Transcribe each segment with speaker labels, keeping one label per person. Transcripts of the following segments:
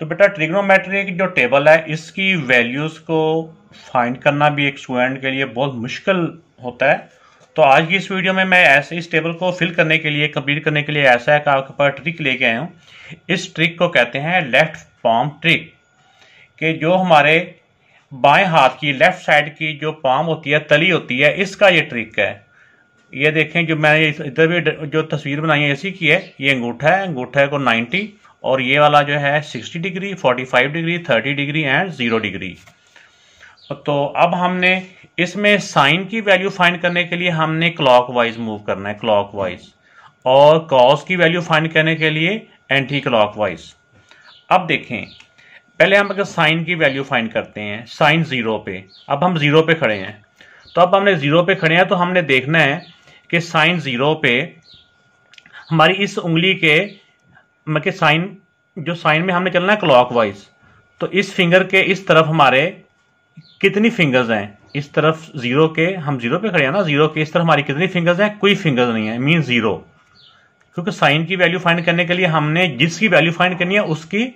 Speaker 1: तो बेटा ट्रिग्नोमेट्रिक जो टेबल है इसकी वैल्यूज़ को फाइंड करना भी एक स्टूडेंट के लिए बहुत मुश्किल होता है तो आज की इस वीडियो में मैं ऐसे इस टेबल को फिल करने के लिए कंप्लीट करने के लिए ऐसा एक आपके पास ट्रिक लेके आया हूँ इस ट्रिक को कहते हैं लेफ्ट पाम ट्रिक कि जो हमारे बाएं हाथ की लेफ्ट साइड की जो पाम होती है तली होती है इसका ये ट्रिक है ये देखें जो मैंने इधर भी जो तस्वीर बनाई है इसी की है ये अंगूठा है अंगूठा को नाइन्टी और ये वाला जो है 60 degree 45 degree 30 degree and zero degree तो अब हमने इसमें साइन की वैल्यू फाइंड करने के लिए हमने क्लॉकवाइज मूव करना है क्लॉकवाइज और कॉस की वैल्यू फाइंड करने के लिए एंटी क्लॉकवाइज अब देखें पहले हम अगर साइन की वैल्यू फाइंड करते हैं साइन ज़ीरो पे अब हम ज़ीरो पे खड़े हैं तो अब हमने ज़ीरो पे खड़े हैं तो हमने देखना है कि साइन ज़ीरो पे हमारी इस उंगली के मतलब कि साइन जो साइन में हमने चलना है क्लॉक वाइज तो इस फिंगर के इस तरफ हमारे कितनी फिंगर्स हैं इस तरफ जीरो के हम जीरो पे खड़े हैं ना जीरो के इस तरफ हमारी कितनी फिंगर्स हैं कोई फिंगर्स नहीं है मीन जीरो क्योंकि साइन की वैल्यू फाइंड करने के लिए हमने जिसकी वैल्यू फाइंड करनी है उसकी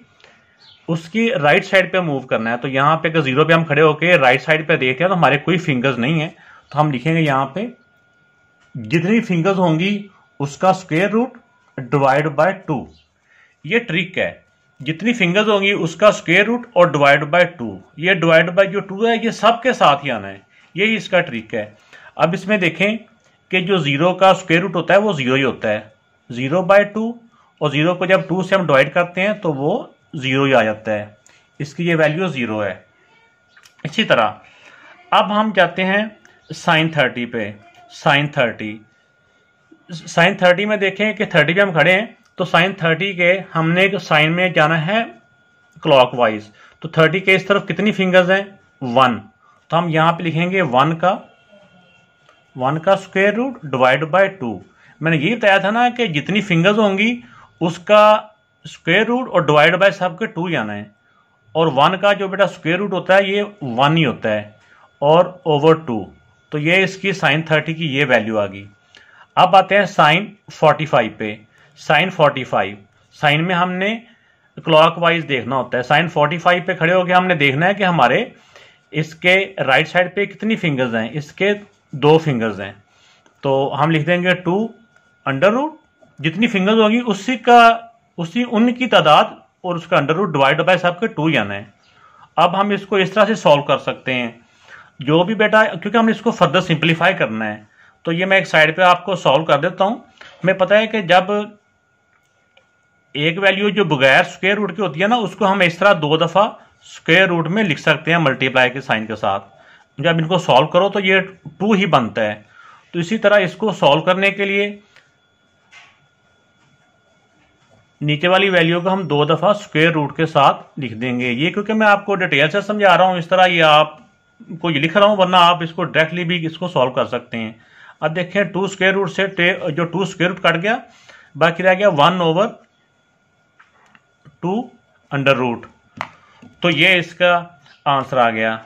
Speaker 1: उसकी राइट साइड पे मूव करना है तो यहां पे अगर जीरो पे हम खड़े होकर राइट साइड पे देखते हैं तो हमारे कोई फिंगर्स नहीं है तो हम लिखेंगे यहां पे जितनी फिंगर्स होंगी उसका square root divide by two ये ट्रिक है जितनी फिंगर्स होंगी उसका स्क्वेयर रूट और डिवाइड बाय टू ये डिवाइड बाय जो टू है ये सब के साथ ही आना है यही इसका ट्रिक है अब इसमें देखें कि जो ज़ीरो का स्क्वेयर रूट होता है वो ज़ीरो ही होता है ज़ीरो बाय टू और ज़ीरो को जब टू से हम डिवाइड करते हैं तो वो ज़ीरो ही आ जाता है इसकी ये वैल्यू ज़ीरो है इसी तरह अब हम जाते हैं साइन थर्टी पे साइन थर्टी साइन थर्टी में देखें कि थर्टी पे हम खड़े हैं तो साइन थर्टी के हमने साइन में जाना है क्लॉक वाइज तो थर्टी के इस तरफ कितनी फिंगर्स हैं वन तो हम यहाँ पे लिखेंगे वन का वन का square root divide by two मैंने ये बताया था ना कि जितनी फिंगर्स होंगी उसका स्क्वेयर रूट और डिवाइड बाय सब के टू जाना है और वन का जो बेटा स्क्वेयर रूट होता है ये वन ही होता है और ओवर टू तो ये इसकी साइन थर्टी की ये वैल्यू आ गई अब आते हैं साइन फोर्टी फाइव पे साइन 45 साइन में हमने क्लॉकवाइज देखना होता है साइन 45 पे खड़े होकर हमने देखना है कि हमारे इसके राइट साइड पे कितनी फिंगर्स हैं इसके दो फिंगर्स हैं तो हम लिख देंगे टू अंडर रूट जितनी फिंगर्स होगी उसी का उसी उनकी तादाद और उसका अंडर रूट डिवाइड बाय सबके टू याना है अब हम इसको इस तरह से सॉल्व कर सकते हैं जो भी बेटा क्योंकि हमने इसको फर्दर सिंप्लीफाई करना है तो ये मैं एक साइड पे आपको सॉल्व कर देता हूँ मैं पता है कि जब एक वैल्यू जो बगैर स्क्वेयर रूट की होती है ना उसको हम इस तरह दो दफ़ा स्क्वेयर रूट में लिख सकते हैं मल्टीप्लाई के साइन के साथ जब इनको सॉल्व करो तो ये टू ही बनता है तो इसी तरह इसको सॉल्व करने के लिए नीचे वाली वैल्यू को हम दो दफ़ा स्क्वेयर रूट के साथ लिख देंगे ये क्योंकि मैं आपको डिटेल से समझा रहा हूँ इस तरह ये को ये लिख रहा हूँ वरना आप इसको डायरेक्टली भी इसको सॉल्व कर सकते हैं अब देखें टू स्क्वेयर रूट से जो टू स्क्वेयर रूट कट गया बाकी रह गया one over two under root तो ये इसका आंसर आ गया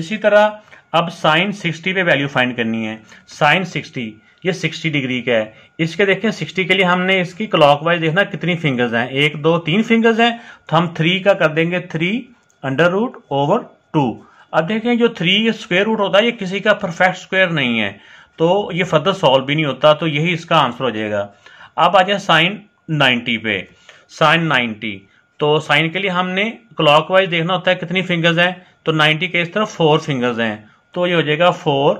Speaker 1: इसी तरह अब साइन 60 पे वैल्यू फाइंड करनी है साइन 60 ये 60 डिग्री का है इसके देखें 60 के लिए हमने इसकी क्लॉकवाइज देखना कितनी फिंगर्स हैं एक दो तीन फिंगर्स हैं तो हम थ्री का कर देंगे three under root over two अब देखें जो थ्री स्क्वेयर रूट होता है ये किसी का परफेक्ट स्क्वेयर नहीं है तो ये फर्दर सॉल्व भी नहीं होता तो यही इसका आंसर हो जाएगा अब आ जाए साइन नाइन्टी पे साइन नाइन्टी तो साइन के लिए हमने क्लॉकवाइज देखना होता है कितनी फिंगर्स हैं तो नाइन्टी के इस तरह फोर फिंगर्स हैं तो ये हो जाएगा four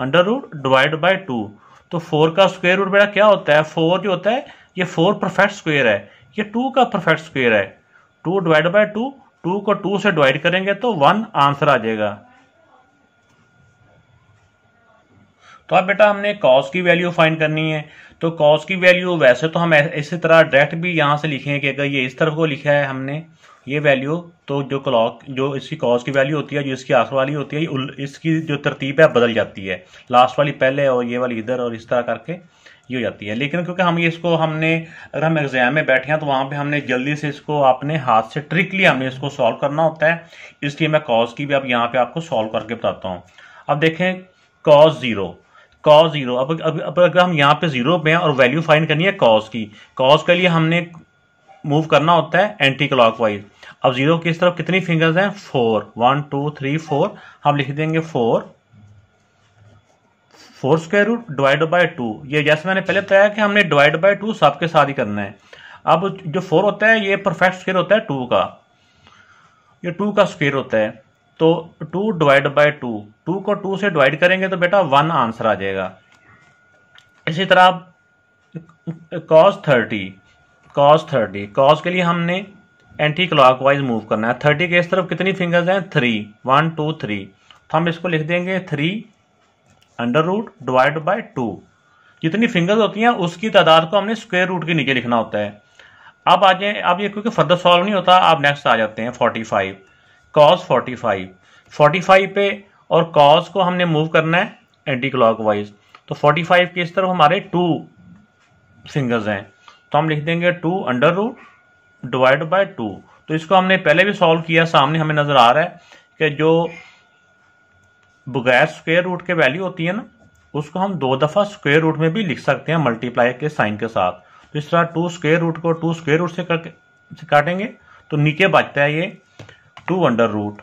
Speaker 1: under root divide by two तो फोर का स्क्वेयर रूट बेटा क्या होता है फोर जो होता है ये फोर परफेक्ट स्क्वेयर है ये टू का परफेक्ट स्क्वेयर है two divide by two two को टू से डिवाइड करेंगे तो वन आंसर आ जाएगा तो अब बेटा हमने कॉस की वैल्यू फाइंड करनी है तो कॉस की वैल्यू वैसे तो हम इसी तरह डायरेक्ट भी यहाँ से लिखे हैं कि अगर ये इस तरफ को लिखा है हमने ये वैल्यू तो जो क्लॉक जो इसकी कॉस की वैल्यू होती है जो इसकी आखिर वाली होती है इसकी जो तरतीब है बदल जाती है लास्ट वाली पहले और ये वाली इधर और इस तरह करके ये हो जाती है लेकिन क्योंकि हम ये इसको हमने अगर हम एग्जाम में बैठे हैं तो वहाँ पे हमने जल्दी से इसको अपने हाथ से ट्रिकली हमें इसको सॉल्व करना होता है इसलिए मैं कॉज की भी अब यहाँ पे आपको सॉल्व करके बताता हूँ अब देखें कॉज ज़ीरो कॉस जीरो अब अब अगर हम यहाँ पे जीरो पे हैं और वैल्यू फाइंड करनी है कॉस की कॉस के लिए हमने मूव करना होता है एंटी क्लॉक वाइज अब जीरो की इस तरफ कितनी फिंगर्स हैं four one two three four हम लिख देंगे four four square root divide by two ये जैसे मैंने पहले बताया कि हमने डिवाइड बाय टू सबके साथ ही करना है अब जो फोर होता है ये परफेक्ट स्क्वेयर होता है टू का ये टू का स्क्वेयर होता है तो two divide by two two को टू से डिवाइड करेंगे तो बेटा वन आंसर आ जाएगा इसी तरह आप cos thirty cos thirty cos के लिए हमने एंटी क्लॉक वाइज मूव करना है थर्टी के इस तरफ कितनी फिंगर्स हैं थ्री वन टू थ्री तो हम इसको लिख देंगे three under root divide by two जितनी फिंगर्स होती हैं उसकी तादाद को हमने स्क्वेयर रूट के नीचे लिखना होता है अब आ जाए अब ये क्योंकि फर्दर सॉल्व नहीं होता आप नेक्स्ट आ जाते हैं फोर्टी फाइव कॉस 45 45 पे और कॉस को हमने मूव करना है एंटी क्लॉक वाइज तो 45 की इस तरफ हमारे टू फिंगर्स हैं तो हम लिख देंगे two under root divide by two तो इसको हमने पहले भी सॉल्व किया सामने हमें नज़र आ रहा है कि जो बगैर स्क्वेयर रूट के वैल्यू होती है ना उसको हम दो दफ़ा स्क्वेयर रूट में भी लिख सकते हैं मल्टीप्लाई के साइन के साथ तो इस तरह टू स्क्वेयर रूट को टू स्क्वेयर रूट से करके से काटेंगे तो नीचे बचता है ये टू अंडर रूट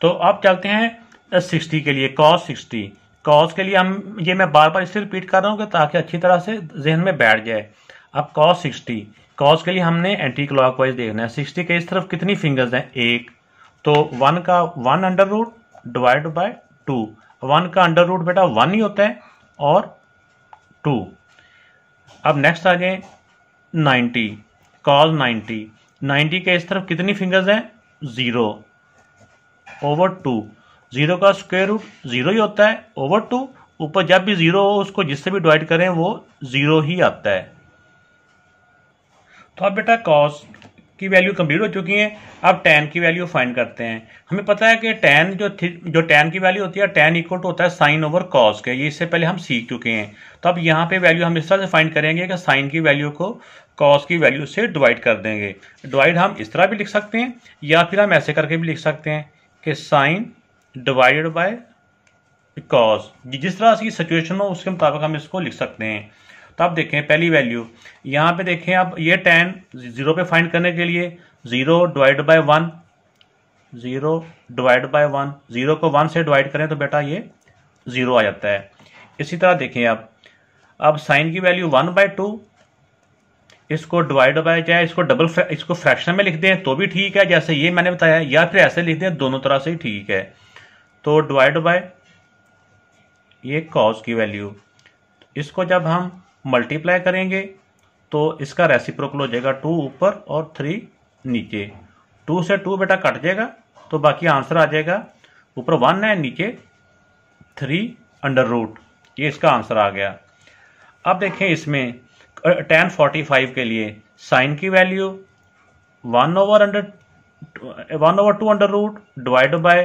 Speaker 1: तो अब चलते हैं सिक्सटी uh, के लिए कॉस सिक्सटी कॉस के लिए हम ये मैं बार बार इसे रिपीट कर रहा हूँ ताकि अच्छी तरह से जहन में बैठ जाए अब कॉस सिक्सटी कॉस के लिए हमने एंटी क्लॉक वाइज देखना है सिक्सटी के इस तरफ कितनी फिंगर्स हैं एक तो वन का one under root divide by two one का अंडर रूट बेटा वन ही होता है और टू अब नेक्स्ट आ जाए नाइन्टी कॉस नाइन्टी नाइन्टी के इस तरफ कितनी फिंगर्स हैं ज़ीरो ओवर टू ज़ीरो का स्क्वायर रूट ज़ीरो ही होता है ओवर टू ऊपर जब भी ज़ीरो हो उसको जिससे भी डिवाइड करें वो ज़ीरो ही आता है तो अब बेटा कॉस्ट की वैल्यू कंप्लीट हो चुकी है अब टेन की वैल्यू फाइंड करते हैं हमें पता है कि टेन जो जो टेन की वैल्यू होती है टेन इक्वल टू होता है साइन ओवर कॉस के ये इससे पहले हम सीख चुके हैं तो अब यहाँ पे वैल्यू हम इस तरह से फाइंड करेंगे कि साइन की वैल्यू को कॉस की वैल्यू से डिवाइड कर देंगे डिवाइड हम इस तरह भी लिख सकते हैं या फिर हम ऐसे करके भी लिख सकते हैं कि साइन डिवाइडेड बाय कॉस जिस तरह की सिचुएशन हो उसके मुताबिक हम इसको लिख सकते हैं तो आप देखें पहली वैल्यू यहाँ पे देखें आप ये टेन जीरो पे फाइंड करने के लिए zero divide by one zero divide by one zero को वन से डिवाइड करें तो बेटा ये जीरो आ जाता है इसी तरह देखें आप अब साइन की वैल्यू वन बाय टू इसको डिवाइड बाय चाहे इसको डबल इसको फ्रैक्शन में लिख दें तो भी ठीक है जैसे ये मैंने बताया या फिर ऐसे लिख दें दोनों तरह से ही ठीक है तो डिवाइड बाय ये कॉज की वैल्यू इसको जब हम मल्टीप्लाई करेंगे तो इसका रेसिप्रोकल हो जाएगा टू ऊपर और थ्री नीचे टू से टू बेटा कट जाएगा तो बाकी आंसर आ जाएगा ऊपर वन है नीचे थ्री अंडर रूट ये इसका आंसर आ गया अब देखें इसमें टेन फोर्टी फाइव के लिए साइन की value one over under one over two under root divide by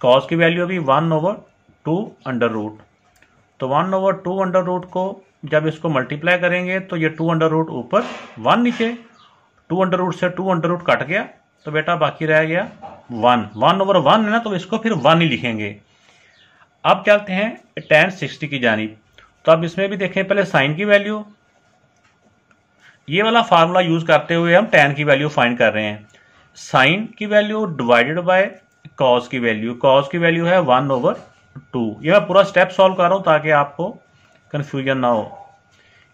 Speaker 1: cos की वैल्यू अभी one over two under root तो one over two under root को जब इसको मल्टीप्लाई करेंगे तो ये टू अंडर रूट ऊपर वन नीचे टू अंडर रूट से टू अंडर रूट कट गया तो बेटा बाकी रह गया वन वन ओवर वन है ना तो इसको फिर वन ही लिखेंगे अब चलते हैं टेन सिक्सटी की जानी तो अब इसमें भी देखें पहले साइन की वैल्यू ये वाला फार्मूला यूज करते हुए हम टेन की वैल्यू फाइंड कर रहे हैं साइन की वैल्यू डिवाइडेड बाय कॉज की वैल्यू कॉज की वैल्यू है वन ओवर टू ये मैं पूरा स्टेप सॉल्व कर रहा हूं ताकि आपको कन्फ्यूजन ना हो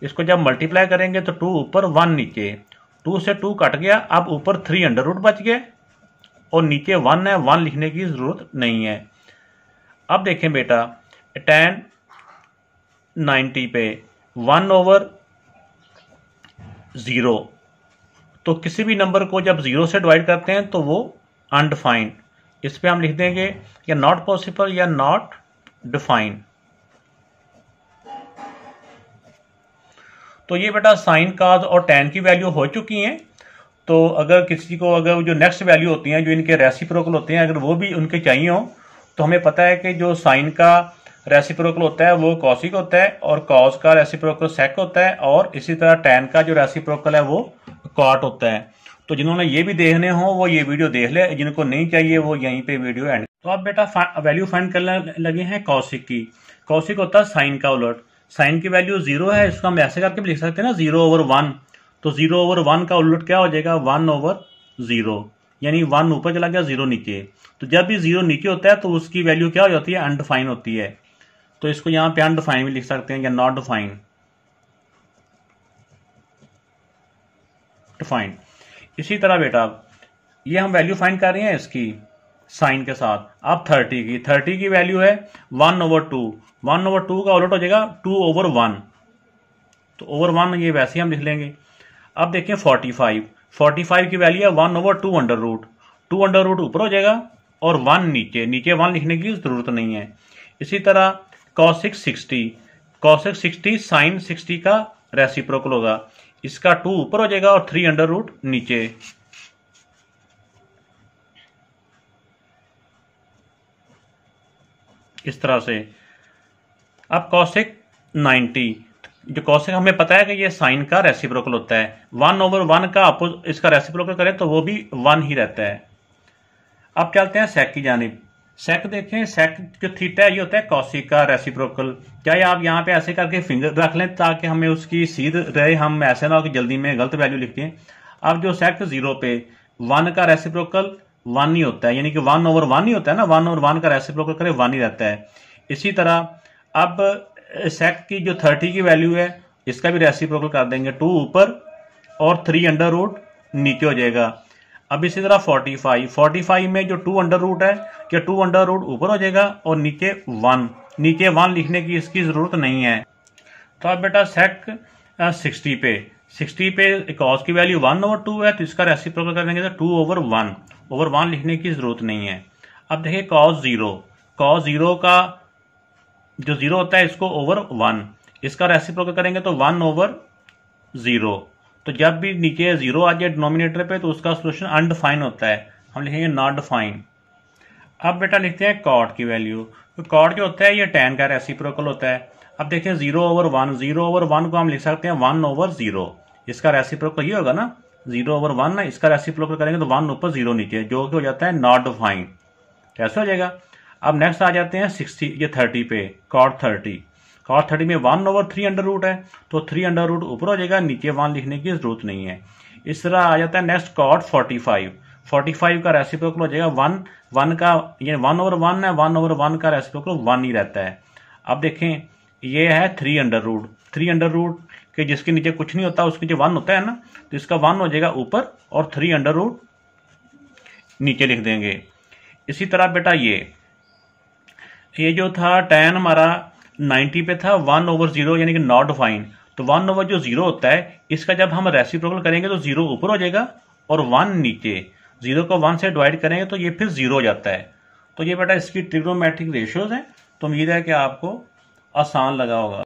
Speaker 1: इसको जब मल्टीप्लाई करेंगे तो टू ऊपर वन नीचे टू से टू कट गया अब ऊपर थ्री अंडर रूट बच गए और नीचे वन है वन लिखने की ज़रूरत नहीं है अब देखें बेटा टेन नाइन्टी पे वन ओवर ज़ीरो तो किसी भी नंबर को जब ज़ीरो से डिवाइड करते हैं तो वो अनडिफाइंड इस पर हम लिख देंगे या नॉट पॉसिबल या नॉट डिफाइंड तो ये बेटा साइन काज और टेन की वैल्यू हो चुकी हैं तो अगर किसी को अगर जो नेक्स्ट वैल्यू होती हैं जो इनके रेसिप्रोकल होते हैं अगर वो भी उनके चाहिए हो तो हमें पता है कि जो साइन का रेसिप्रोकल होता है वो कॉसिक होता है और कॉस का रेसिप्रोकल सेक होता है और इसी तरह टेन का जो रेसिप्रोकल है वो कॉट होता है तो जिन्होंने ये भी देखने हो वो ये वीडियो देख ले जिनको नहीं चाहिए वो यहीं पे वीडियो एंड तो आप बेटा वैल्यू फाइंड करने लगे हैं कौशिक की कौशिक होता है साइन का उलट साइन की वैल्यू जीरो है इसको हम ऐसे करके भी लिख सकते हैं ना जीरो ओवर वन तो जीरो ओवर वन का उलट क्या हो जाएगा वन ओवर जीरो यानी वन ऊपर चला गया जीरो नीचे तो जब भी जीरो नीचे होता है तो उसकी वैल्यू क्या हो जाती है अनडिफाइन होती है तो इसको यहां पे अनडिफाइन भी लिख सकते हैं या नॉट डिफाइन डिफाइन इसी तरह बेटा ये हम वैल्यू फाइंड कर रहे हैं इसकी साइन के साथ अब थर्टी की थर्टी की वैल्यू है one over two one over two का उलट हो जाएगा टू ओवर वन तो ओवर वन ये वैसे ही हम लिख लेंगे अब देखें फोर्टी फाइव फोर्टी फाइव की वैल्यू है one over two under root two under root ऊपर हो जाएगा और वन नीचे नीचे वन लिखने की जरूरत नहीं है इसी तरह cosec sixty cosec sixty sine sixty का रेसिप्रोकल होगा इसका टू ऊपर हो जाएगा और थ्री अंडर रूट नीचे इस तरह से अब कौशिक 90 जो कौशिक हमें पता है कि ये साइन का रेसिप्रोकल होता है वन ओवर वन का अपोज इसका रेसिप्रोकल करें तो वो भी वन ही रहता है अब चलते हैं सेक की जानब सेक देखें सेक जो थीटा है ये होता है कौशिक का रेसिप्रोकल चाहे आप यहाँ पे ऐसे करके फिंगर रख लें ताकि हमें उसकी सीध रहे हम ऐसे ना हो कि जल्दी में गलत वैल्यू लिख दें अब जो सेक जीरो पे वन का रेसिप्रोकल वन ही होता है यानी कि वन ओवर वन ही होता है ना वन ओवर वन का रेसिप्रोकल करें वन ही रहता है इसी तरह अब सेक की जो थर्टी की वैल्यू है इसका भी रेसिप्रोकल कर देंगे टू ऊपर और थ्री अंडर रूट नीचे हो जाएगा अब इसी तरह फोर्टी फाइव फोर्टी फाइव में जो टू अंडर रूट है क्या टू अंडर रूट ऊपर हो जाएगा और नीचे वन नीचे वन लिखने की इसकी ज़रूरत नहीं है तो अब बेटा सेक सिक्सटी uh, पे सिक्सटी पे कॉस की वैल्यू वन ओवर टू है तो इसका रेसिप्रोकल करेंगे तो two over one over one लिखने की ज़रूरत नहीं है अब देखिए कॉस ज़ीरो कॉस ज़ीरो का जो ज़ीरो होता है इसको ओवर वन इसका रेसिप्रोकल करेंगे तो वन ओवर ज़ीरो तो जब भी नीचे ज़ीरो आ जाए डिनोमिनेटर पे तो उसका सोल्यूशन अनडिफाइन होता है हम लिखेंगे नॉट डिफाइन अब बेटा लिखते हैं कॉट की वैल्यू तो कॉट जो होता है ये टेन का रेसिप्रोकल होता है अब देखें zero over one zero over one को हम लिख सकते हैं वन ओवर जीरो इसका रेसिप्रोकल ये होगा ना जीरो ओवर वन इसका रेसिप्रोकल करेंगे तो वन ऊपर जीरो नीचे जो कि हो जाता है नॉट डिफाइन कैसे हो जाएगा अब नेक्स्ट आ जाते हैं सिक्सटी ये थर्टी पे कॉट थर्टी कॉट थर्टी में one over three under root है तो थ्री अंडर रूट ऊपर हो जाएगा नीचे वन लिखने की जरूरत नहीं है इस तरह आ जाता है next cot forty five forty five का रेसिप्रोकल हो जाएगा वन वन का ये वन ओवर वन है वन ओवर वन का रेसिप्रोकल वन ही रहता है अब देखें ये है three under root three under root के जिसके नीचे कुछ नहीं होता उसके नीचे वन होता है ना तो इसका वन हो जाएगा ऊपर और थ्री अंडर रूट नीचे लिख देंगे इसी तरह बेटा ये ये जो था टेन हमारा नाइन्टी पे था वन ओवर जीरो यानी कि नॉट फाइन तो वन ओवर जो जीरो होता है इसका जब हम रेसिप्रोकल करेंगे तो जीरो ऊपर हो जाएगा और वन नीचे जीरो को वन से डिवाइड करेंगे तो ये फिर जीरो हो जाता है तो ये बेटा इसकी ट्रिग्नोमेट्रिक रेशियोज हैं तो उम्मीद है कि आपको आसान लगा होगा